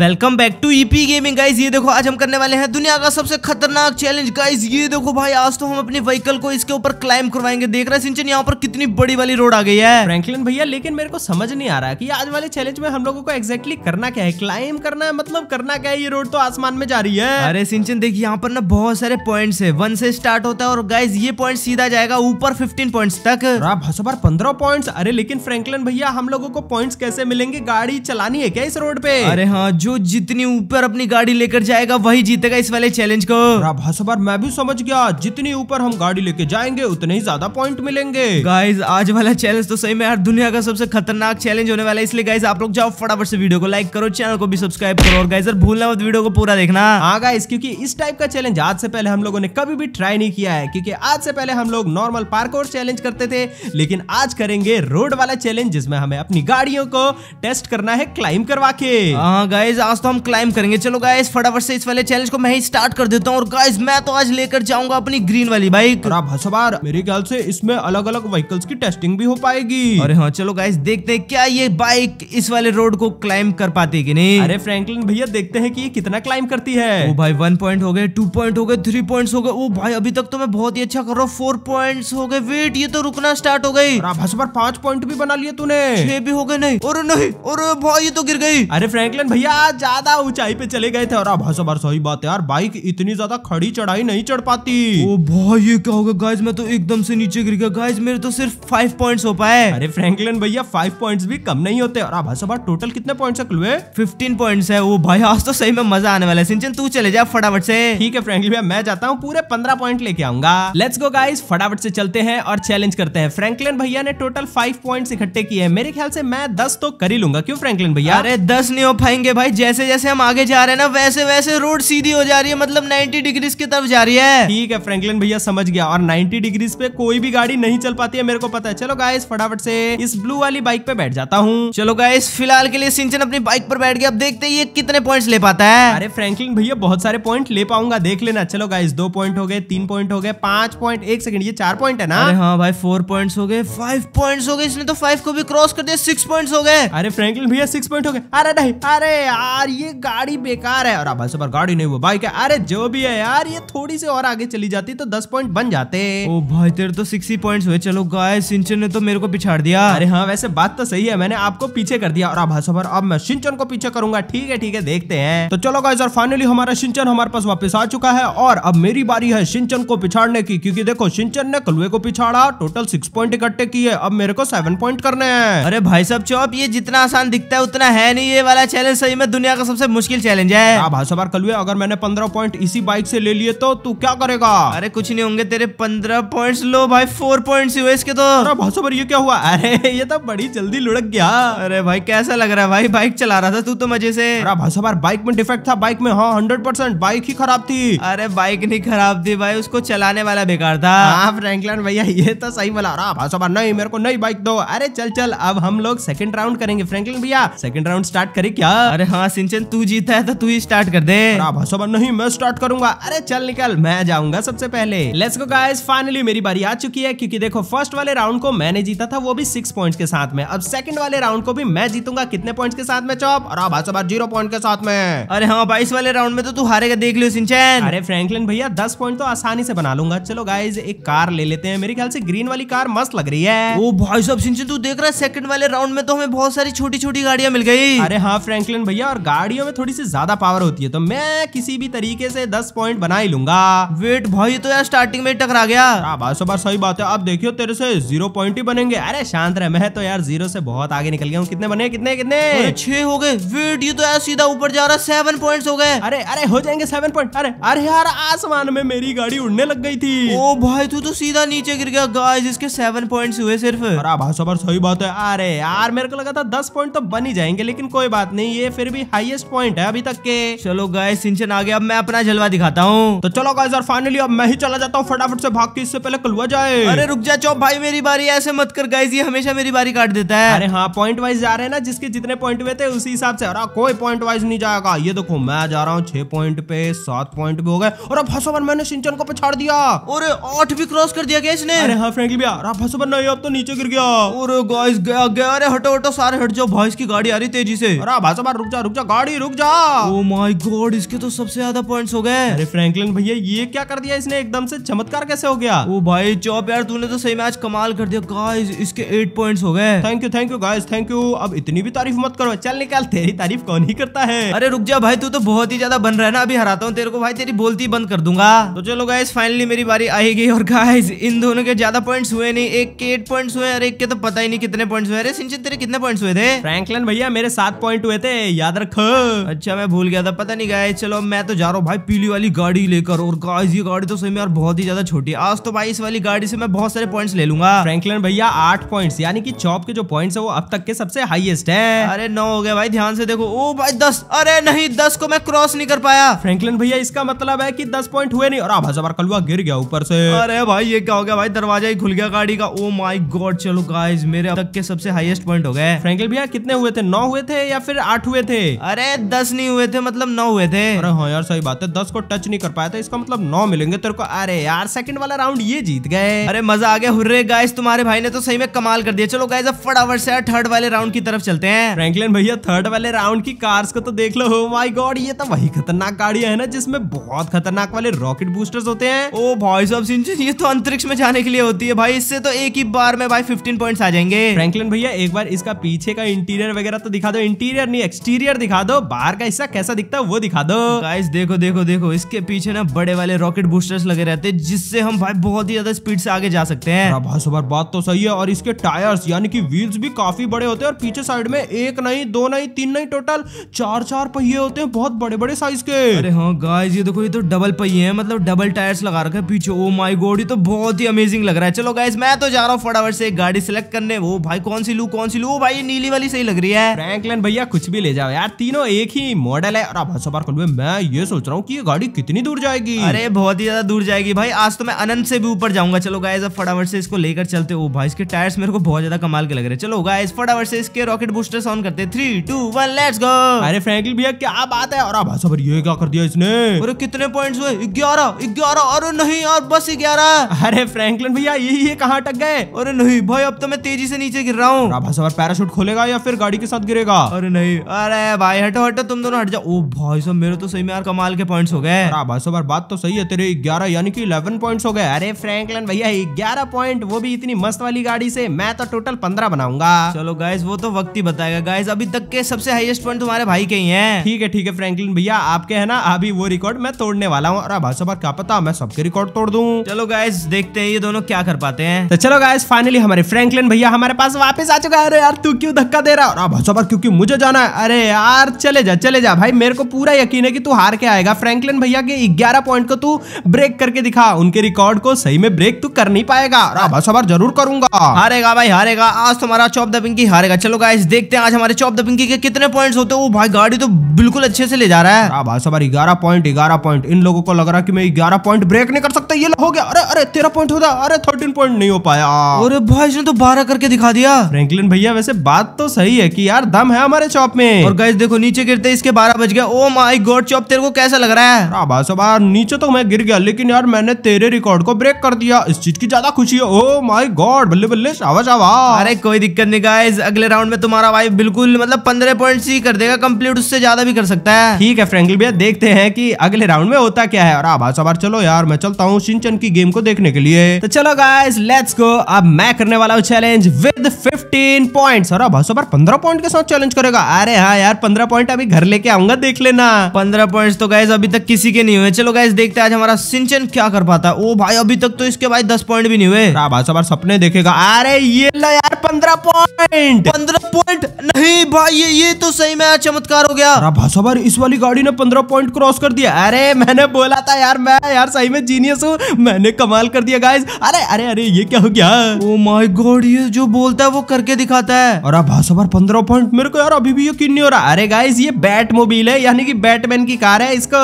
welcome back to EP gaming guys ये देखो आज हम करने वाले हैं दुनिया का सबसे खतरनाक चैलेंज गाइज ये देखो भाई आज तो हम अपने व्हीकल को इसके ऊपर क्लाइम करवाएंगे देख रहे हैं सिंचन यहाँ पर कितनी बड़ी वाली रोड आ गई है फ्रैंकलिन भैया लेकिन मेरे को समझ नहीं आ रहा है कि आज वाले चैलेंज में हम लोगों को exactly करना क्या है क्लाइम करना है मतलब करना क्या है ये रोड तो आसमान में जा रही है अरे सिंचन देखिए यहाँ पर ना बहुत सारे पॉइंट है वन से स्टार्ट होता है और गाइज ये पॉइंट सीधा जाएगा ऊपर फिफ्टीन पॉइंट तक भसोबर पंद्रह पॉइंट अरे लेकिन फ्रेंकलिन भैया हम लोगों को पॉइंट कैसे मिलेंगे गाड़ी चलानी है क्या इस रोड पे अरे हाँ जो जितनी ऊपर अपनी गाड़ी लेकर जाएगा वही जीतेगा इस वाले चैलेंज को भाषा मैं भी समझ गया जितनी ऊपर हम गाड़ी लेके जाएंगे उतने ही ज्यादा पॉइंट मिलेंगे गाइज आज वाला चैलेंज तो सही में यार दुनिया का सबसे खतरनाक चैलेंज होने वाला है इसलिए गाइज आप लोग जाओ फटाफट से वीडियो को लाइक करो चैनल को भी सब्सक्राइब करो और गाइजर भूलना मत वीडियो को पूरा देखना हाँ गाइज क्योंकि इस टाइप का चैलेंज आज से पहले हम लोगों ने कभी भी ट्राई नहीं किया है क्योंकि आज से पहले हम लोग नॉर्मल पार्कोर चैलेंज करते थे लेकिन आज करेंगे रोड वाला चैलेंज जिसमें हमें अपनी गाड़ियों को टेस्ट करना है क्लाइम करवा के हाँ गाइज गाइज आज तो हम क्लाइम करेंगे चलो गाइज फटाफट से इस वाले चैलेंज को मैं ही स्टार्ट कर देता हूँ और गाइज मैं तो आज लेकर जाऊंगा अपनी ग्रीन वाली बाइक हसबार मेरे ख्याल से इसमें अलग अलग व्हीकल्स की टेस्टिंग भी हो पाएगी अरे हाँ चलो गाइज देखते हैं क्या ये बाइक इस वाले रोड को क्लाइम कर पाती है की नहीं अरे फ्रेंकलिन भैया देखते हैं की ये कितना क्लाइम करती है ओ भाई वन पॉइंट हो गए टू पॉइंट हो गए थ्री पॉइंट हो गए ओ भाई अभी तक तो मैं बहुत ही अच्छा कर रहा हूँ फोर पॉइंट हो गए वेट ये तो रुकना स्टार्ट हो गई आप हसबार पांच पॉइंट भी बना लिया तूने छह भी हो गए नहीं और नहीं और भाई ये तो गिर गई अरे फ्रेंकलिन भैया थोड़ा ज्यादा ऊंचाई पे चले गए थे और अब हंसो सही बात है यार बाइक इतनी ज्यादा खड़ी चढ़ाई नहीं चढ़ पाती ओ भाई ये क्या होगा गाइज मैं तो एकदम से नीचे गिर गया गाइज मेरे तो सिर्फ फाइव पॉइंट हो पाए अरे फ्रेंकलिन भैया फाइव पॉइंट भी कम नहीं होते और अब हंसो टोटल कितने पॉइंट है क्लुए फिफ्टीन पॉइंट है वो भाई आज तो सही में मजा आने वाला है सिंचन तू चले जा फटाफट से ठीक है फ्रेंकलिन भैया मैं जाता हूँ पूरे पंद्रह पॉइंट लेके आऊंगा लेट्स गो गाइज फटाफट से चलते हैं और चैलेंज करते हैं फ्रेंकलिन भैया ने टोटल फाइव पॉइंट इकट्ठे किए हैं मेरे ख्याल से मैं दस तो कर ही लूंगा क्यों फ्रेंकलिन भैया अरे दस नहीं हो पाएंगे भाई जैसे जैसे हम आगे जा रहे हैं ना वैसे वैसे रोड सीधी हो जा रही है मतलब नाइन्टी डिग्रीज की तरफ जा रही है ठीक है फ्रेंकलिन भैया समझ गया और नाइन्टी डिग्रीज पे कोई भी गाड़ी नहीं चल पाती है मेरे को पता है चलो गाइस फटाफट से इस ब्लू वाली बाइक पे बैठ जाता हूँ चलो गाइस फिलहाल के लिए सिंचन अपनी बाइक पर बैठ गया अब देखते ये कितने पॉइंट ले पाता है अरे फ्रेंकलिन भैया बहुत सारे पॉइंट ले पाऊंगा देख लेना चलो गाइस दो पॉइंट हो गए तीन पॉइंट हो गए पांच पॉइंट एक सेकंड ये चार पॉइंट है ना अरे हाँ भाई फोर पॉइंट हो गए फाइव पॉइंट हो गए इसने तो फाइव को भी क्रॉस कर दिया सिक्स पॉइंट हो गए अरे फ्रेंकलिन भैया सिक्स पॉइंट हो गए अरे नहीं अरे यार ये गाड़ी बेकार है और भाई सुपर गाड़ी नहीं वो बाइक है अरे जो भी है यार ये थोड़ी सी और आगे चली जाती तो दस पॉइंट बन जाते ओ भाई तेरे तो सिक्सटी पॉइंट हुए चलो गाय सिंचन ने तो मेरे को पिछाड़ दिया अरे हाँ वैसे बात तो सही है मैंने आपको पीछे कर दिया और भाई सुपर अब मैं सिंचन को पीछे करूंगा ठीक है ठीक है देखते हैं तो चलो गाय सर फाइनली हमारा सिंचन हमारे पास वापस आ चुका है और अब मेरी बारी है सिंचन को पिछाड़ने की क्योंकि देखो सिंचन ने कलुए को पिछाड़ा टोटल सिक्स पॉइंट इकट्ठे किए अब मेरे को सेवन पॉइंट करने हैं अरे भाई साहब चौप ये जितना आसान दिखता है उतना है नहीं ये वाला चैलेंज सही में दुनिया का सबसे मुश्किल चैलेंज है हाँ, भाई सवार कलुए अगर मैंने पंद्रह पॉइंट इसी बाइक से ले लिए तो तू क्या करेगा अरे कुछ नहीं होंगे तेरे पंद्रह पॉइंट लो भाई फोर पॉइंट हुए इसके तो भाई सवार ये क्या हुआ अरे ये तो बड़ी जल्दी लुढ़क गया अरे भाई कैसा लग रहा है भाई बाइक चला रहा था तू तो मजे से भाई सवार बाइक में डिफेक्ट था बाइक में हाँ हंड्रेड परसेंट बाइक ही खराब थी अरे बाइक नहीं खराब थी भाई उसको चलाने वाला बेकार था हाँ फ्रैंकलन भैया ये तो सही बोला रहा भाई सवार नहीं मेरे को नई बाइक दो अरे चल चल अब हम लोग सेकंड राउंड करेंगे फ्रैंकलिन भैया सेकंड राउंड स्टार्ट करें क्या अरे हाँ हाँ सिंचन तू जीता है तो तू ही स्टार्ट कर दे नहीं मैं स्टार्ट करूंगा अरे चल निकल मैं जाऊंगा सबसे पहले लेट्स गो गाइस फाइनली मेरी बारी आ चुकी है क्योंकि देखो फर्स्ट वाले राउंड को मैंने जीता था वो भी सिक्स पॉइंट्स के साथ में अब सेकंड वाले राउंड को भी मैं जीतूंगा कितने पॉइंट्स के साथ में चौप और जीरो पॉइंट के साथ में अरे हाँ बाईस वाले राउंड में तो तू हारेगा देख लो सिंचन अरे फ्रेंकलिन भैया दस पॉइंट तो आसानी से बना लूंगा चलो गाइज एक कार ले लेते हैं मेरे ख्याल से ग्रीन वाली कार मस्त लग रही है वो भाई साहब सिंचन तू देख रहा है सेकंड वाले राउंड में तो हमें बहुत सारी छोटी छोटी गाड़ियां मिल गई अरे हाँ फ्रेंकलिन भैया और गाड़ियों में थोड़ी सी ज्यादा पावर होती है तो मैं किसी भी तरीके से दस पॉइंट बना ही लूंगा वेट भाई तो यार स्टार्टिंग में टकरा गया बार सो बार सही बात है अब देखियो तेरे से जीरो पॉइंट ही बनेंगे अरे शांत रहे मैं तो यार जीरो से बहुत आगे निकल गया हूँ कितने बने कितने कितने छह हो गए वेट ये तो यार सीधा ऊपर जा रहा है सेवन पॉइंट हो गए अरे अरे हो जाएंगे सेवन पॉइंट अरे अरे यार आसमान में मेरी गाड़ी उड़ने लग गई थी ओ भाई तू तो सीधा नीचे गिर गया गाइस इसके सेवन पॉइंट्स हुए सिर्फ अरे सही बात है अरे यार मेरे को लगा था दस पॉइंट तो बन ही जाएंगे लेकिन कोई बात नहीं ये फिर भी हाईएस्ट पॉइंट है अभी तक के चलो गाय सिंचन आ गया अब मैं अपना जलवा दिखाता हूँ तो चलो गाइस और फाइनली अब मैं ही चला जाता हूँ फटाफट से भाग के इससे पहले कलवा जाए अरे रुक जा चौब भाई मेरी बारी ऐसे मत कर गाइज ये हमेशा मेरी बारी काट देता है अरे हाँ पॉइंट वाइज जा रहे हैं ना जिसके जितने पॉइंट हुए थे उसी हिसाब से अरे कोई पॉइंट वाइज नहीं जाएगा ये देखो मैं जा रहा हूँ छह पॉइंट पे सात पॉइंट पे हो गए और अब हसोबर मैंने सिंचन को पछाड़ दिया और आठ भी क्रॉस कर दिया गया इसने अरे हाँ फ्रेंकली भैया अब हसोबर नहीं अब तो नीचे गिर गया और गाइस गया गया अरे हटो हटो सारे हट जाओ भाई इसकी गाड़ी आ रही तेजी से अरे भाषा रुक जा रुक जा गाड़ी रुक जा ओ माय गॉड इसके तो सबसे ज्यादा पॉइंट्स हो गए अरे फ्रैंकलिन भैया ये क्या कर दिया इसने एकदम से चमत्कार कैसे हो गया ओ oh भाई चौप यार तूने तो सही मैच कमाल कर दिया गाइस इसके एट पॉइंट्स हो गए thank you thank you guys thank you अब इतनी भी तारीफ मत करो चल निकाल तेरी तारीफ कौन ही करता है अरे रुक जा भाई तू तो बहुत ही ज्यादा बन रहा है ना अभी हराता हूँ तेरे को भाई तेरी बोलती बंद कर दूंगा तो चलो गाइस फाइनली मेरी बारी आई गई और गाइस इन दोनों के ज्यादा पॉइंट्स हुए नहीं एक के एट पॉइंट्स हुए और एक के तो पता ही नहीं कितने पॉइंट्स हुए अरे सिंचित तेरे कितने पॉइंट्स हुए थे फ्रैंकलिन भैया मेरे सात पॉइंट हुए थे याद याद रखो अच्छा मैं भूल गया था पता नहीं गाय चलो मैं तो जा रहा हूँ भाई पीली वाली गाड़ी लेकर और गाइस ये गाड़ी तो सही में यार बहुत ही ज्यादा छोटी आज तो भाई इस वाली गाड़ी से मैं बहुत सारे पॉइंट्स ले लूंगा फ्रैंकलिन भैया आठ पॉइंट्स यानी कि चौप के जो पॉइंट्स है वो अब तक के सबसे हाईएस्ट है अरे नौ हो गया भाई ध्यान से देखो ओ भाई दस अरे नहीं दस को मैं क्रॉस नहीं कर पाया फ्रैंकलिन भैया इसका मतलब है की दस पॉइंट हुए नहीं और आप हजार कलुआ गिर गया ऊपर से अरे भाई ये क्या हो गया भाई दरवाजा ही खुल गया गाड़ी का ओ माई गॉड चलो गाइज मेरे अब तक के सबसे हाईएस्ट पॉइंट हो गए फ्रेंकल भैया कितने हुए थे नौ हुए थे या फिर आठ हुए थे अरे दस नहीं हुए थे मतलब नौ हुए थे अरे हाँ यार सही बात है दस को टच नहीं कर पाया था इसका मतलब नौ मिलेंगे तेरे को अरे यार सेकंड वाला राउंड ये जीत गए अरे मजा आ गया हुर्रे गाइस तुम्हारे भाई ने तो सही में कमाल कर दिया चलो गाइस अब फटाफट से थर्ड वाले राउंड की तरफ चलते हैं फ्रैंकलिन भैया थर्ड वाले राउंड की कार्स को तो देख लो माई oh गॉड ये तो वही खतरनाक गाड़िया है ना जिसमें बहुत खतरनाक वाले रॉकेट बूस्टर्स होते हैं ओ भाई साहब सिंह ये तो अंतरिक्ष में जाने के लिए होती है भाई इससे तो एक ही बार में भाई फिफ्टीन पॉइंट आ जाएंगे फ्रेंकलिन भैया एक बार इसका पीछे का इंटीरियर वगैरह तो दिखा दो इंटीरियर नहीं एक्सटीरियर कर दिखा दो बाहर का हिस्सा कैसा दिखता है वो दिखा दो गाइस देखो देखो देखो इसके पीछे ना बड़े वाले रॉकेट बूस्टर्स लगे रहते हैं जिससे हम भाई बहुत ही ज्यादा स्पीड से आगे जा सकते हैं भाई सुबह बात तो सही है और इसके टायर्स यानी कि व्हील्स भी काफी बड़े होते हैं और पीछे साइड में एक नहीं दो नहीं तीन नहीं टोटल चार चार पहिए होते हैं बहुत बड़े बड़े साइज के अरे हाँ गाइज ये देखो ये तो डबल पहिए है मतलब डबल टायर्स लगा रखे पीछे ओ माई गोड ये तो बहुत ही अमेजिंग लग रहा है चलो गाइज मैं तो जा रहा हूँ फटाफट से गाड़ी सिलेक्ट करने वो भाई कौन सी लू कौन सी लू भाई नीली वाली सही लग रही है फ्रैंकलन भैया कुछ भी ले जाओ यार यार तीनों एक ही मॉडल है और अब हंसो पार्क मैं ये सोच रहा हूँ की ये गाड़ी कितनी दूर जाएगी अरे बहुत ही ज्यादा दूर जाएगी भाई आज तो मैं अनंत से भी ऊपर जाऊंगा चलो गाइज अब फटाफट से इसको लेकर चलते हो भाई इसके टायर्स मेरे को बहुत ज्यादा कमाल के लग रहे चलो गाइज फटाफट से इसके रॉकेट बूस्टर ऑन करते three two one let's go अरे फ्रेंकलिन भैया क्या बात है और आप हंसो ये क्या कर दिया इसने अरे कितने पॉइंट्स हुए ग्यारह ग्यारह अरे नहीं और बस ग्यारह अरे फ्रैंकलिन भैया ये ये कहाँ टक गए अरे नहीं भाई अब तो मैं तेजी से नीचे गिर रहा हूँ पैराशूट खोलेगा या फिर गाड़ी के साथ गिरेगा अरे नहीं अरे है भाई हटो हटो तुम दोनों हट जाओ ओ भाई साहब मेरे तो सही में यार कमाल के पॉइंट्स हो गए भाई साहब बात तो सही है तेरे ग्यारह यानी कि इलेवन पॉइंट्स हो गए अरे फ्रैंकलिन भैया 11 पॉइंट वो भी इतनी मस्त वाली गाड़ी से मैं तो टोटल पंद्रह बनाऊंगा चलो गाइज वो तो वक्त ही बताएगा गाइज अभी तक के सबसे हाईएस्ट पॉइंट तुम्हारे भाई के ही है ठीक है ठीक है फ्रैंकलिन भैया आपके है ना अभी वो रिकॉर्ड मैं तोड़ने वाला हूँ और भाई साहब क्या पता मैं सबके रिकॉर्ड तोड़ दूँ चलो गाइज देखते हैं ये दोनों क्या कर पाते हैं तो चलो गाइज फाइनली हमारे फ्रैंकलिन भैया हमारे पास वापस आ चुका है अरे यार तू क्यों धक्का दे रहा है भाई साहब क्योंकि मुझे जाना है अरे यार यार चले जा चले जा भाई मेरे को पूरा यकीन है कि तू हार के आएगा फ्रैंकलिन भैया के ग्यारह पॉइंट को तू ब्रेक करके दिखा उनके रिकॉर्ड को सही में ब्रेक तू कर नहीं पाएगा सवार जरूर करूंगा हारेगा भाई हारेगा आज तुम्हारा चौप द पिंकी हारेगा चलो गाइस देखते हैं आज हमारे चौप द पिंकी के कितने पॉइंट्स होते हैं भाई गाड़ी तो बिल्कुल अच्छे से ले जा रहा है भाई सवार ग्यारह पॉइंट ग्यारह पॉइंट इन लोगों को लग रहा है कि मैं ग्यारह पॉइंट ब्रेक नहीं कर सकता ये हो गया अरे अरे तेरह पॉइंट होता अरे थर्टीन पॉइंट नहीं हो पाया अरे भाई इसने तो बारह करके दिखा दिया फ्रैंकलिन भैया वैसे बात तो सही है की यार दम है हमारे चौप में और गैस देखो नीचे गिरते इसके बारह बज गया ओ माई गोड चौप तेरे को कैसा लग रहा है आबास बार नीचे तो मैं गिर गया लेकिन यार मैंने तेरे रिकॉर्ड को ब्रेक कर दिया इस चीज की ज्यादा खुशी है ओ माई गॉड बल्ले बल्ले शाबाश शाबाश अरे कोई दिक्कत नहीं गाइज अगले राउंड में तुम्हारा भाई बिल्कुल मतलब पंद्रह पॉइंट ही कर देगा कम्प्लीट उससे ज्यादा भी कर सकता है ठीक है फ्रेंकली भैया देखते हैं की अगले राउंड में होता क्या है और आबास बार चलो यार मैं चलता हूँ सिंचन की गेम को देखने के लिए तो चलो गाइज लेट्स गो अब मैं करने वाला हूँ चैलेंज विद फिफ्टीन पॉइंट और आबास पंद्रह पॉइंट के साथ चैलेंज करेगा अरे हाँ यार यार पंद्रह पॉइंट अभी घर लेके आऊंगा देख लेना पंद्रह पॉइंट तो गाइज अभी तक किसी के नहीं हुए चलो गाइज देखते आज हमारा सिंचन क्या कर पाता ओ भाई अभी तक तो इसके भाई दस पॉइंट भी नहीं हुए भाई सपने देखेगा अरे ये यार पंद्रह पॉइंट पंद्रह पॉइंट नहीं भाई ये ये तो सही में चमत्कार हो गया भाई साहब इस वाली गाड़ी ने पंद्रह पॉइंट क्रॉस कर दिया अरे मैंने बोला था यार मैं यार सही में जीनियस हूँ मैंने कमाल कर दिया गाइज अरे अरे अरे ये क्या हो गया ओ माय गॉड ये जो बोलता है वो करके दिखाता है और अब भाई साहब पंद्रह पॉइंट मेरे को यार अभी भी यकीन नहीं हो रहा अरे गाइज ये बैट मोबिल है यानी कि बैटमैन की कार है इसको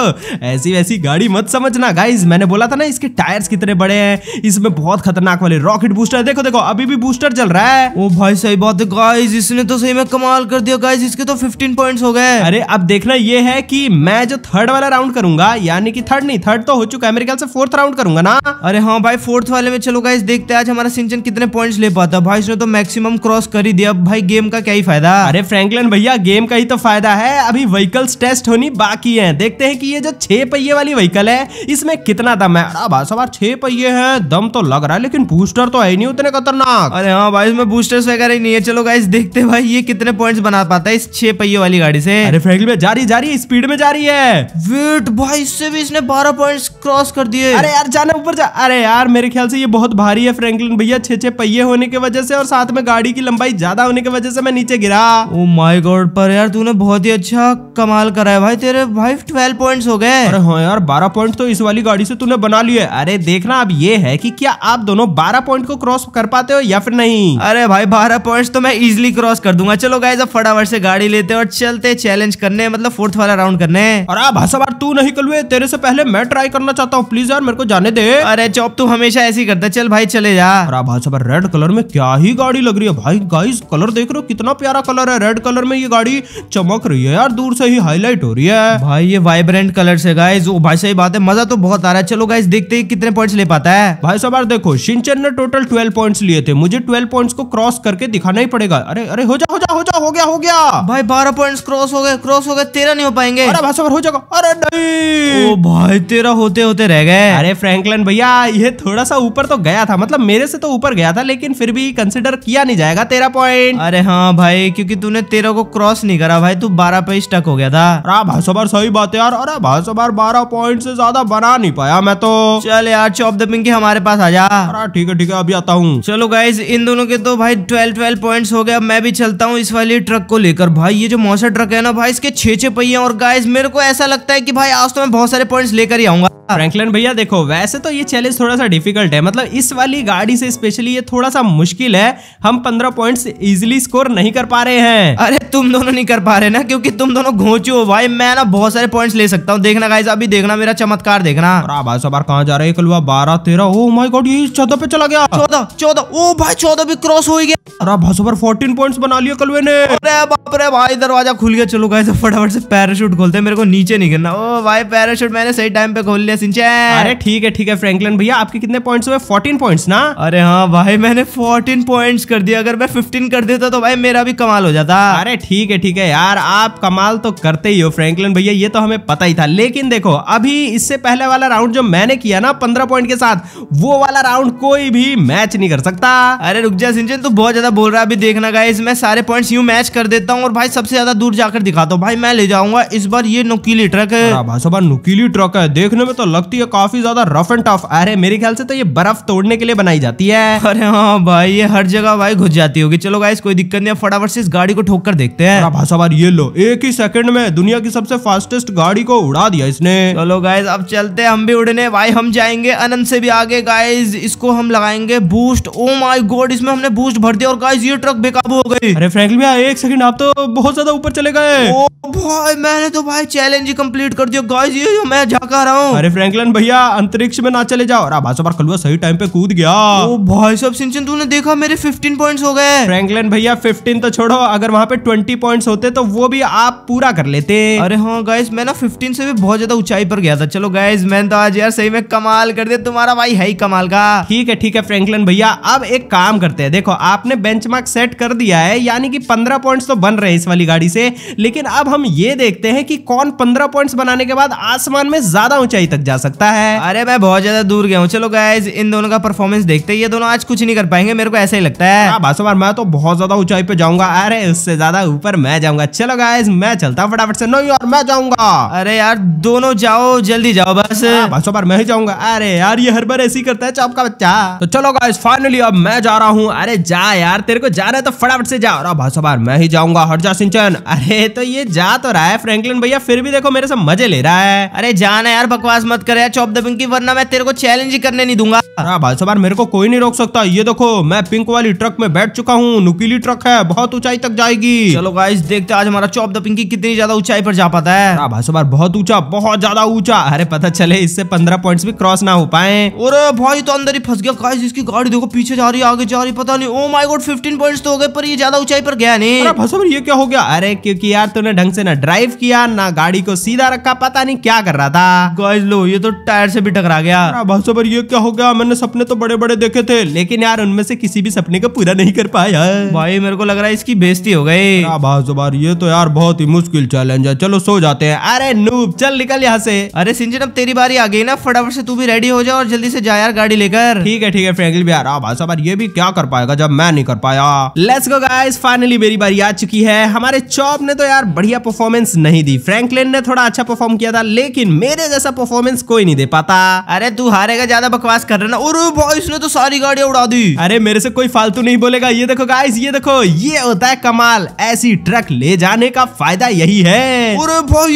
ऐसी वैसी गाड़ी मत समझना गाइज मैंने बोला था ना इसके टायर्स कितने बड़े हैं इसमें बहुत खतरनाक वाले रॉकेट बूस्टर देखो देखो अभी भी बूस्टर चल रहा है ओ भाई सही बात है गाइज इसने तो सही में कमाल कर दिया गाइज इसके तो फिफ्टीन पॉइंट हो गए अरे अब देखना ये है की मैं जो थर्ड वाला राउंड करूंगा यानी कि थर्ड नहीं थर्ड तो हो चुका है मेरे ख्याल से फोर्थ राउंड करूंगा ना अरे हाँ भाई फोर्थ वाले में चलो गाइज देखते हैं आज हमारा सिंचन कितने पॉइंट्स ले पाता भाई इसने तो मैक्सिमम क्रॉस कर ही दिया भाई गेम का क्या ही फायदा अरे फ्रैंकलिन भैया गेम का ही तो फायदा है अभी व्हीकल्स टेस्ट होनी बाकी है देखते हैं कि ये जो छह पहिए वाली व्हीकल है इसमें कितना दम है अरे भाई सवार छह पहिए है दम तो लग रहा है लेकिन बूस्टर तो है नहीं उतने खतरनाक अरे हाँ भाई इसमें बूस्टर्स वगैरह ही नहीं है चलो गाइस देखते भाई ये कितने पॉइंट बना पाता है इस छह पहिए वाली गाड़ी से अरे फ्रेंकली में जा रही जा रही स्पीड में जा रही है वेट भाई इससे भी इसने बारह पॉइंट क्रॉस कर दिए अरे यार जाने ऊपर जा अरे यार मेरे ख्याल से ये बहुत भारी है फ्रेंकलिन भैया छह छह पहिए होने की वजह से और साथ में गाड़ी की लंबाई ज्यादा होने की वजह से मैं नीचे गिरा ओ माई गॉड पर यार तू तूने बहुत ही अच्छा कमाल करा है भाई तेरे भाई ट्वेल्व पॉइंट्स हो गए अरे हाँ यार बारह पॉइंट तो इस वाली गाड़ी से तूने बना लिया अरे देखना अब ये है कि क्या आप दोनों बारह पॉइंट को क्रॉस कर पाते हो या फिर नहीं अरे भाई बारह पॉइंट तो मैं इजिली क्रॉस कर दूंगा चलो गाय जब फटाफट से गाड़ी लेते और चलते चैलेंज करने मतलब फोर्थ वाला राउंड करने और आप बार तू नहीं कलुए तेरे से पहले मैं ट्राई करना चाहता हूँ प्लीज यार मेरे को जाने दे अरे चौप तू हमेशा ऐसी करता चल भाई चले जा और आप हंसाबार रेड कलर में क्या ही गाड़ी लग रही है भाई गाइस कलर देख रहे हो कितना प्यारा कलर है रेड कलर में ये गाड़ी चमक रही है यार दूर से ही हाईलाइट हो रही है भाई ये वाइब्रेंट कलर से गाइज भाई सही बात है मजा तो बहुत आ रहा है चलो गाइज देखते हैं कितने पॉइंट्स ले पाता है भाई सब देखो सिंचन ने टोटल ट्वेल्व पॉइंट्स लिए थे मुझे ट्वेल्व पॉइंट्स को क्रॉस करके दिखाना ही पड़ेगा अरे अरे हो जा हो जा हो जा हो गया हो गया भाई बारह पॉइंट्स क्रॉस हो गए क्रॉस हो गए तेरह नहीं हो पाएंगे अरे भाई सब हो जाएगा अरे नहीं ओ भाई तेरह होते होते रह गए अरे फ्रेंकलन भैया ये थोड़ा सा ऊपर तो गया था मतलब मेरे से तो ऊपर गया था लेकिन फिर भी कंसिडर किया नहीं जाएगा तेरा पॉइंट अरे हाँ भाई क्योंकि तूने तेरह को क्रॉस नहीं करा भाई तू बारह पे स्टक हो गया था अरे भाई सोबार सही बात है यार अरे भाई सोबार बारह पॉइंट से ज्यादा बना नहीं पाया मैं तो चल यार चौप द पिंकी हमारे पास आ जा अरे ठीक है ठीक है अभी आता हूँ चलो गाइज इन दोनों के तो भाई ट्वेल्व ट्वेल्व पॉइंट हो गया मैं भी चलता हूँ इस वाली ट्रक को लेकर भाई ये जो मौसम ट्रक है ना भाई इसके छे छे पहिए और गाइज मेरे को ऐसा लगता है की भाई आज तो मैं बहुत सारे पॉइंट लेकर ही आऊंगा फ्रैंकलिन भैया देखो वैसे तो ये चैलेंज थोड़ा सा डिफिकल्ट है मतलब इस वाली गाड़ी से स्पेशली ये थोड़ा सा मुश्किल है हम पंद्रह पॉइंट्स इजीली स्कोर नहीं कर पा रहे हैं अरे तुम दोनों नहीं कर पा पा रहे ना क्योंकि तुम दोनों घोचू हो भाई मैं ना बहुत सारे पॉइंट्स ले सकता हूँ देखना गाइस अभी देखना मेरा चमत्कार देखना भाई सब कहाँ जा रहे है बारह तेरह ओ माई गॉड ये चौदह पे चला गया चौदह चौदह ओ भाई चौदह भी क्रॉस हो गया अरे बस ओवर पॉइंट्स बना लिया कलवे ने अरे बाप रे भाई दरवाजा खुल गया चलो गाइस फटाफट से पैराशूट खोलते हैं मेरे को नीचे नहीं गिरना ओ भाई पैराशूट मैंने सही टाइम पे खोल लिया सिंचे अरे ठीक है ठीक है फ्रैंकलिन भैया आपके कितने पॉइंट्स हुए 14 पॉइंट्स ना अरे हाँ भाई मैंने 14 पॉइंट्स कर दिया अगर मैं 15 कर देता तो भाई मेरा भी कमाल हो जाता अरे ठीक है ठीक है यार आप कमाल तो करते ही हो फ्रैंकलिन भैया ये तो हमें पता ही था लेकिन देखो अभी इससे पहले वाला राउंड जो मैंने किया ना पंद्रह पॉइंट के साथ वो वाला राउंड कोई भी मैच नहीं कर सकता अरे रुक जा सिंचे तू बहुत ज़्यादा बोल रहा है अभी देखना गाइस मैं सारे पॉइंट्स यूं मैच कर देता हूँ और भाई सबसे ज़्यादा दूर जाकर दिखाता हूँ भाई मैं ले जाऊंगा इस बार ये नुकीली ट्रक है भाई साहब नुकीली ट्रक है देखने में तो लगती है काफी ज़्यादा रफ एंड टफ अरे मेरे ख्याल से तो ये बर्फ तोड़ने के लिए बनाई जाती है अरे हाँ भाई ये हर जगह भाई घुस जाती होगी चलो गाइस कोई दिक्कत नहीं है फटाफट से इस गाड़ी को ठोक कर देखते हैं भाई साहब ये लो एक ही सेकंड में दुनिया की सबसे फास्टेस्ट गाड़ी को उड़ा दिया इसने चलो गाइज अब चलते हैं हम भी उड़ने भाई हम जाएंगे अनंत से भी आगे गाइज इसको हम लगाएंगे बूस्ट ओ माई गोड इसमें हमने बूस्ट भर दिया और गाइस ये ट्रक बेकाबू हो गई अरे फ्रैंकलिन भैया एक सेकंड आप तो बहुत ज्यादा ऊपर चले गए ओ भाई मैंने तो भाई चैलेंज ही कंप्लीट कर दिया गाइस ये जो मैं झाका रहा हूँ अरे फ्रैंकलिन भैया अंतरिक्ष में ना चले जाओ और आभास पर कलुआ सही टाइम पे कूद गया ओ भाई सब सिंचन तूने देखा मेरे फिफ्टीन पॉइंट हो गए फ्रैंकलिन भैया फिफ्टीन तो छोड़ो अगर वहाँ पे ट्वेंटी पॉइंट होते तो वो भी आप पूरा कर लेते अरे हाँ गाइस मैं ना फिफ्टीन से भी बहुत ज्यादा ऊंचाई पर गया था चलो गाइस मैं तो आज यार सही में कमाल कर दिया तुम्हारा भाई है ही कमाल का ठीक है ठीक है फ्रैंकलिन भैया अब एक काम करते हैं देखो आपने बेंचमार्क सेट कर दिया है यानी कि 15 पॉइंट्स तो बन रहे हैं इस वाली गाड़ी से लेकिन अब हम ये देखते हैं कि कौन 15 पॉइंट्स बनाने के बाद आसमान में ज्यादा ऊंचाई तक जा सकता है अरे मैं बहुत ज्यादा दूर गया हूँ चलो गाइज इन दोनों का परफॉर्मेंस देखते ये दोनों आज कुछ नहीं कर पाएंगे मेरे को ऐसा ही लगता है हाँ, बासोबार मैं तो बहुत ज्यादा ऊंचाई पे जाऊंगा अरे उससे ज्यादा ऊपर मैं जाऊंगा चलो गाइज मैं चलता हूँ फटाफट से नो यार मैं जाऊंगा अरे यार दोनों जाओ जल्दी जाओ बस हाँ, बार मैं ही जाऊंगा अरे यार ये हर बार ऐसी करता है चौप का बच्चा तो चलो गाइज फाइनली अब मैं जा रहा हूँ अरे जा यार यार तेरे को रहा है तो फटाफट से जा रहा भाई साहब मैं ही जाऊंगा हट जा सिंचन अरे तो ये जा तो रहा है फ्रेंकलिन भैया फिर भी देखो मेरे से मजे ले रहा है अरे जाना यार बकवास मत कर चौप दबिंग की वरना मैं तेरे को चैलेंज ही करने नहीं दूंगा अरे भाई साहब मेरे को कोई नहीं रोक सकता ये देखो मैं पिंक वाली ट्रक में बैठ चुका हूँ नुकीली ट्रक है बहुत ऊंचाई तक जाएगी चलो गाइस देखते आज हमारा चौप द पिंकी कितनी ज्यादा ऊंचाई पर जा पाता है भाई साहब बहुत ऊंचा बहुत ज्यादा ऊंचा अरे पता चले इससे पंद्रह पॉइंट भी क्रॉस ना हो पाए और भाई तो अंदर ही फंस गया गाइस इसकी गाड़ी देखो पीछे जा रही है आगे जा रही पता नहीं oh my god about fifteen point तो हो गए पर ये ज्यादा ऊंचाई पर गया नहीं भसोबर ये क्या हो गया अरे क्योंकि यार तूने ढंग से ना ड्राइव किया ना गाड़ी को सीधा रखा पता नहीं क्या कर रहा था गॉइज लो ये तो टायर से भी टकरा गया भसोबर ये क्या हो गया मैंने सपने तो बड़े बड़े देखे थे लेकिन यार उनमें से किसी भी सपने को पूरा नहीं कर पाया भाई मेरे को लग रहा है इसकी बेजती हो गई भसोबर ये तो यार बहुत ही मुश्किल चैलेंज है चलो सो जाते हैं अरे नूब चल निकल यहाँ से अरे सिंजन अब तेरी बारी आ गई ना फटाफट से तू भी रेडी हो जाओ और जल्दी से जा यार गाड़ी लेकर ठीक है ठीक है फ्रेंकल भी यार भसोबर ये भी क्या कर पाएगा जब मैं निकल कर पाया लेट्स गो गाइस फाइनली मेरी बारी आ चुकी है हमारे चौप ने तो यार बढ़िया परफॉर्मेंस नहीं दी फ्रैंकलिन ने थोड़ा अच्छा परफॉर्म किया था लेकिन मेरे जैसा परफॉर्मेंस कोई नहीं दे पाता अरे तू हारेगा ज्यादा बकवास कर रहा ना ने तो सारी गाड़ियां उड़ा दी अरे मेरे से कोई फालतू नहीं बोलेगा ये देखो गाइस ये देखो ये होता है कमाल ऐसी ट्रक ले जाने का फायदा यही है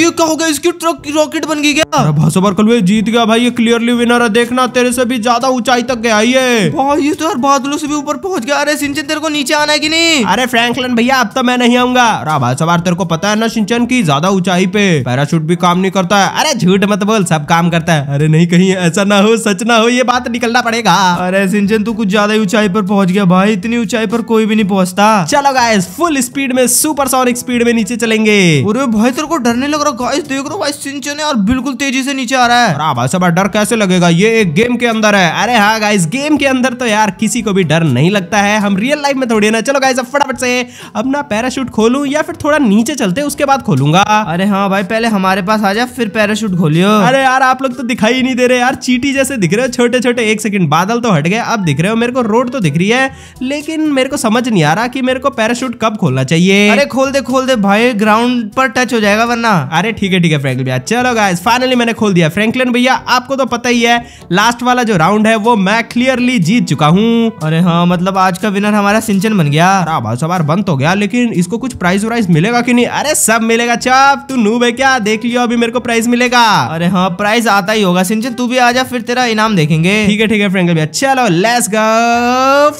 ये क्या इसकी ट्रक की रॉकेट बन गई क्या जीत गया भाई ये क्लियरली विनर है देखना तेरे से भी ज्यादा ऊंचाई तक गया ये भाई ये तो यार बादलों से भी ऊपर पहुंच गया अरे सिंचे तेरे को नीचे आना है कि नहीं अरे फ्रैंकलिन भैया अब तो मैं नहीं आऊंगा भाई सवार तेरे को पता है ना सिंचन की ज्यादा ऊंचाई पे पैराशूट भी काम नहीं करता है अरे झूठ मत बोल सब काम करता है अरे नहीं कहीं ऐसा ना हो सच ना हो ये बात निकलना पड़ेगा अरे सिंचन तू कुछ ज्यादा ऊंचाई पर पहुंच गया भाई इतनी ऊंचाई पर कोई भी नहीं पहुंचता चलो गाइस फुल स्पीड में सुपर सोनिक स्पीड में नीचे चलेंगे अरे भाई तेरे को डरने लग रहा गाइस देख रहा भाई सिंचन है और बिल्कुल तेजी से नीचे आ रहा है राबा सब डर कैसे लगेगा ये एक गेम के अंदर है अरे हाँ गाइस गेम के अंदर तो यार किसी को भी डर नहीं लगता है हम रियल रियल लाइफ में थोड़ी ना चलो गाइस अब फटाफट से अपना पैराशूट खोलूं या फिर थोड़ा नीचे चलते उसके बाद खोलूंगा अरे हाँ भाई पहले हमारे पास आ जा फिर पैराशूट खोलियो अरे यार आप लोग तो दिखाई नहीं दे रहे यार चीटी जैसे दिख रहे हो छोटे छोटे एक सेकंड बादल तो हट गए अब दिख रहे हो मेरे को रोड तो दिख रही है लेकिन मेरे को समझ नहीं आ रहा की मेरे को पैराशूट कब खोलना चाहिए अरे खोल दे खोल दे भाई ग्राउंड पर टच हो जाएगा वरना अरे ठीक है ठीक है फ्रेंकलिन भैया चलो गाइस फाइनली मैंने खोल दिया फ्रेंकलिन भैया आपको तो पता ही है लास्ट वाला जो राउंड है वो मैं क्लियरली जीत चुका हूँ अरे हाँ मतलब आज का विनर हमारा सिंचन बन गया भाई सवार बंद तो गया लेकिन इसको कुछ प्राइज वाइज मिलेगा कि नहीं अरे सब मिलेगा चाप तू नूब है क्या देख लियो अभी मेरे को प्राइज मिलेगा अरे हाँ प्राइज आता ही होगा सिंचन तू भी आ जा फिर तेरा इनाम देखेंगे ठीक है ठीक है फ्रेंकल भैया चलो लेस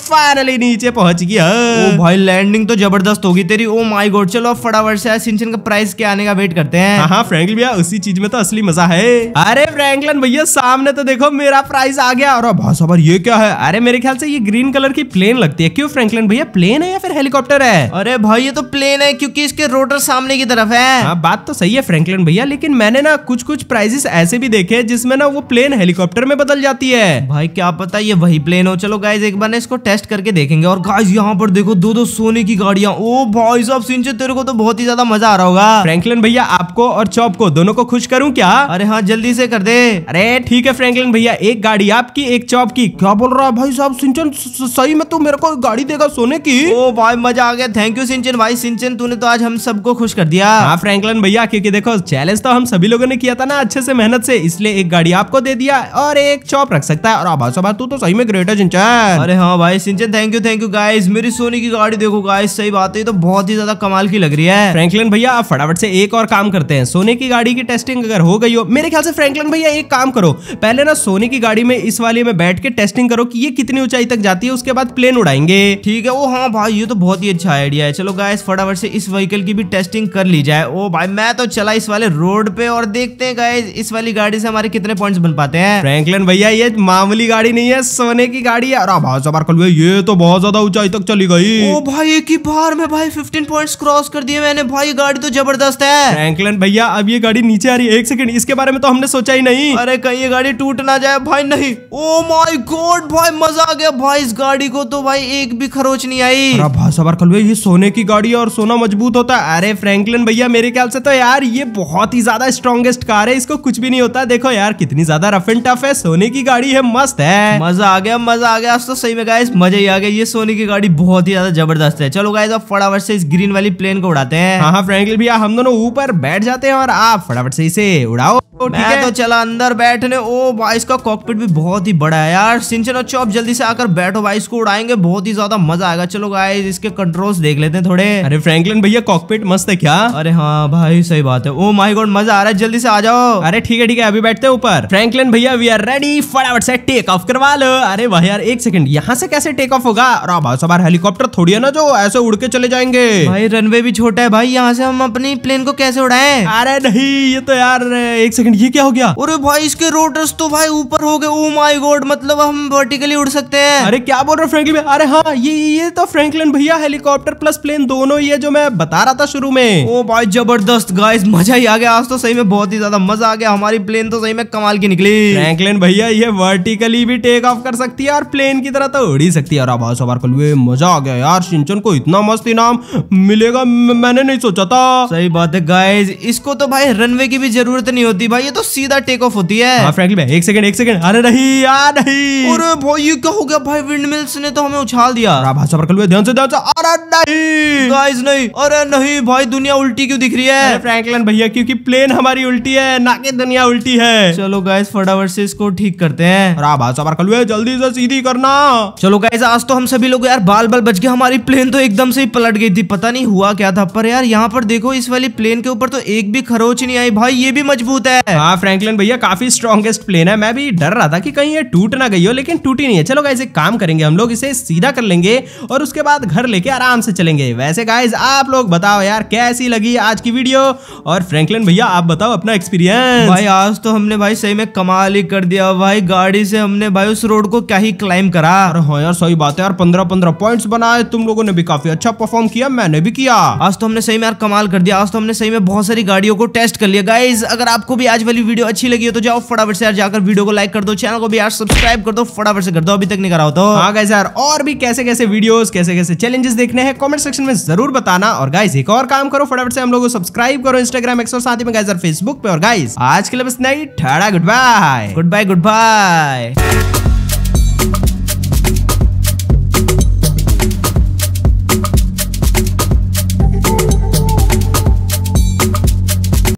फाइनली नीचे पहुंच गया भाई लैंडिंग तो जबरदस्त होगी तेरी ओ माई गोड चलो फटाफट से सिंचन का प्राइस के आने का वेट करते हैं हाँ, हाँ फ्रेंकल भैया उसी चीज में तो असली मजा है अरे फ्रेंकलन भैया सामने तो देखो मेरा प्राइस आ गया और भाई ये क्या है अरे मेरे ख्याल से ये ग्रीन कलर की प्लेन लगती है क्यों फ्रैंकलिन भैया प्लेन है या फिर हेलीकॉप्टर है अरे भाई ये तो प्लेन है क्योंकि इसके रोटर सामने की तरफ है आ, हाँ, बात तो सही है फ्रैंकलिन भैया लेकिन मैंने ना कुछ कुछ प्राइजेस ऐसे भी देखे जिसमें ना वो प्लेन हेलीकॉप्टर में बदल जाती है भाई क्या पता ये वही प्लेन हो चलो गाइज एक बार ना इसको टेस्ट करके देखेंगे और गाइज यहाँ पर देखो दो दो सोने की गाड़िया ओ भाई साहब सिंचे तेरे को तो बहुत ही ज्यादा मजा आ रहा होगा फ्रेंकलिन भैया आपको और चौप को दोनों को खुश करूँ क्या अरे हाँ जल्दी से कर दे अरे ठीक है फ्रेंकलिन भैया एक गाड़ी आपकी एक चौप की क्या बोल रहा है भाई साहब सिंचन सही में तो मेरे को गाड़ी देगा सोने की ओ भाई मजा आ गया थैंक यू सिंचन भाई सिंचन तूने तो आज हम सबको खुश कर दिया हाँ फ्रैंकलन भैया क्योंकि देखो चैलेंज तो हम सभी लोगों ने किया था ना अच्छे से मेहनत से इसलिए एक गाड़ी आपको दे दिया और एक चौप रख सकता है और तू तो सही में ग्रेट है सिंचन अरे हाँ भाई Shinchan thank you thank you guys मेरी सोने की गाड़ी देखो गाइस सही बात है तो बहुत ही ज्यादा कमाल की लग रही है फ्रैंकलिन भैया आप फटाफट से एक और काम करते हैं सोने की गाड़ी की टेस्टिंग अगर हो गई हो मेरे ख्याल से फ्रैंकलिन भैया एक काम करो पहले ना सोने की गाड़ी में इस वाली में बैठ के टेस्टिंग करो कि ये कितनी ऊंचाई तक जाती है उसके बाद प्लेन उड़ाएंगे ठीक है ओ हाँ भाई ये तो बहुत ही अच्छा आइडिया है चलो गाइस फटाफट से इस व्हीकल की भी टेस्टिंग कर ली जाए ओ भाई मैं तो चला इस वाले रोड पे और देखते हैं गाइस इस वाली गाड़ी से हमारे कितने पॉइंट्स बन पाते हैं फ्रैंकलिन भैया ये मामूली गाड़ी नहीं है सोने की गाड़ी है अरे भाई सब कल ये तो बहुत ज्यादा ऊंचाई तक चली गई ओ भाई एक ही बार में भाई फिफ्टीन पॉइंट क्रॉस कर दिए मैंने भाई गाड़ी तो जबरदस्त है फ्रैंकलिन भैया अब ये गाड़ी नीचे आ रही है एक सेकंड इसके बारे में तो हमने सोचा ही नहीं अरे कहीं ये गाड़ी टूट ना जाए भाई नहीं ओ माई गोड भाई मजा आ गया भाई इस गाड़ी को तो भाई एक भी खरोच नहीं आई भाषा बार ये सोने की गाड़ी है और सोना मजबूत होता है अरे फ्रैंकलिन भैया मेरे ख्याल से तो यार ये बहुत ही ज्यादा स्ट्रॉन्गेस्ट कार है इसको कुछ भी नहीं होता देखो यार कितनी ज्यादा रफ एंड टफ है सोने की गाड़ी है मस्त है मजा आ गया मजा आ गया तो सही में गाय मजा ही आ गया ये सोने की गाड़ी बहुत ही ज्यादा जबरदस्त है चलो गाय फटाफट से इस ग्रीन वाली प्लेन को उड़ाते हैं हाँ, हाँ फ्रेंकलिन भैया हम दोनों ऊपर बैठ जाते हैं और आप फटाफट से इसे उड़ाओ है तो चला अंदर बैठने ओ भाई इसका कॉकपिट भी बहुत ही बड़ा है यार सिंचन और चौप जल्दी से आकर बैठो भाई इसको उड़ाएंगे बहुत ही ज्यादा मजा आएगा चलो गाय इसके कंट्रोल्स देख लेते हैं थोड़े अरे फ्रैंकलिन भैया कॉकपिट मस्त है क्या अरे हाँ भाई सही बात है ओ माई गोड मजा आ रहा है जल्दी से आ जाओ अरे ठीक है ठीक है अभी बैठते ऊपर फ्रेंकलिन भैया वी आर रेडी फटाफट से टेक ऑफ करवा लो अरे भाई यार एक सेकंड यहाँ से कैसे टेक ऑफ होगा भाई सब हेलीकॉप्टर थोड़ी है ना जो ऐसे उड़ के चले जाएंगे भाई रनवे भी छोटा है भाई यहाँ से हम अपनी प्लेन को कैसे उड़ाए अरे नहीं ये तो यार एक सेकंड ये क्या हो गया अरे भाई इसके रोटर्स तो भाई ऊपर हो गए ओ माई गोड मतलब हम वर्टिकली उड़ सकते हैं अरे क्या बोल रहे हो फ्रेंकली अरे हाँ ये ये तो फ्रैंकलिन भैया हेलीकॉप्टर प्लस प्लेन दोनों ये जो मैं बता रहा था शुरू में ओ भाई जबरदस्त गाइस मजा ही आ गया आज तो सही में बहुत ही ज्यादा मजा आ गया हमारी प्लेन तो सही में कमाल की निकली फ्रैंकलिन भैया ये वर्टिकली भी टेक ऑफ कर सकती है और प्लेन की तरह तो उड़ी ही सकती है और आवाज सवार को मजा आ गया यार सिंचन को इतना मस्त इनाम मिलेगा मैंने नहीं सोचा था सही बात है गाइज इसको तो भाई रनवे की भी जरूरत नहीं होती भाई ये तो सीधा टेक ऑफ होती है हाँ, एक सेकंड एक सेकंड अरे नहीं यार नहीं अरे भाई ये क्या हो गया भाई विंड मिल्स ने तो हमें उछाल दिया दिया भाषा पर कल ध्यान से ध्यान से अरे नहीं गाइस नहीं अरे नहीं भाई दुनिया उल्टी क्यों दिख रही है फ्रैंकलिन भैया क्योंकि प्लेन हमारी उल्टी है ना कि दुनिया उल्टी है चलो गाइस फटाफट से इसको ठीक करते हैं और भाषा पर कल जल्दी से सीधी करना चलो गाइस आज तो हम सभी लोग यार बाल बाल बच गए हमारी प्लेन तो एकदम से ही पलट गई थी पता नहीं हुआ क्या था पर यार यहाँ पर देखो इस वाली प्लेन के ऊपर तो एक भी खरोच नहीं आई भाई ये भी मजबूत है हाँ फ्रैंकलिन भैया काफी स्ट्रॉन्गेस्ट प्लेन है मैं भी डर रहा था कि कहीं ये टूट ना गई हो लेकिन टूटी नहीं है चलो गाइस एक काम करेंगे हम लोग इसे सीधा कर लेंगे लेंगे और उसके बाद घर लेके आराम से चलेंगे वैसे गाइज आप लोग बताओ यार कैसी लगी आज की वीडियो और फ्रेंकलिन भैया आप बताओ अपना एक्सपीरियंस भाई आज तो हमने भाई सही में कमाल ही कर दिया भाई गाड़ी से हमने भाई उस रोड को क्या ही क्लाइम करा हाँ यार सही बात है यार पंद्रह पंद्रह पॉइंट्स बनाए तुम लोगों ने भी काफी अच्छा परफॉर्म किया मैंने भी किया आज तो हमने सही में यार कमाल कर दिया आज तो हमने सही में बहुत सारी गाड़ियों को टेस्ट कर लिया गाइज अगर आपको भी आज वाली वीडियो अच्छी लगी हो तो जाओ फटाफट से यार जाकर वीडियो को लाइक कर दो चैनल को भी यार सब्सक्राइब कर दो फटाफट से कर दो अभी तक नहीं कराओ तो हाँ गाइज यार और भी कैसे कैसे वीडियो वीडियोस कैसे कैसे चैलेंजेस देखने हैं कमेंट सेक्शन में जरूर बताना और गाइज एक और काम करो फटाफट से हम लोग सब्सक्राइब करो इंस्टाग्राम एक्स साथ ही में गाइजर फेसबुक पे और गाइस आज के लिए बस नहीं ठाड़ा goodbye goodbye good bye